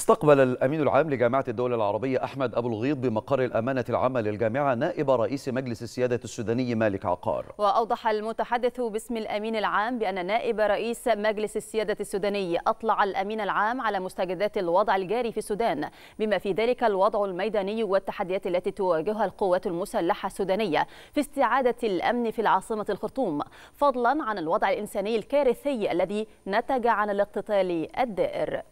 استقبل الأمين العام لجامعة الدول العربية أحمد أبو الغيض بمقر الأمانة العامة للجامعة نائب رئيس مجلس السيادة السوداني مالك عقار وأوضح المتحدث باسم الأمين العام بأن نائب رئيس مجلس السيادة السوداني أطلع الأمين العام على مستجدات الوضع الجاري في السودان بما في ذلك الوضع الميداني والتحديات التي تواجهها القوات المسلحة السودانية في استعادة الأمن في العاصمة الخرطوم فضلا عن الوضع الإنساني الكارثي الذي نتج عن الاقتتال الدائر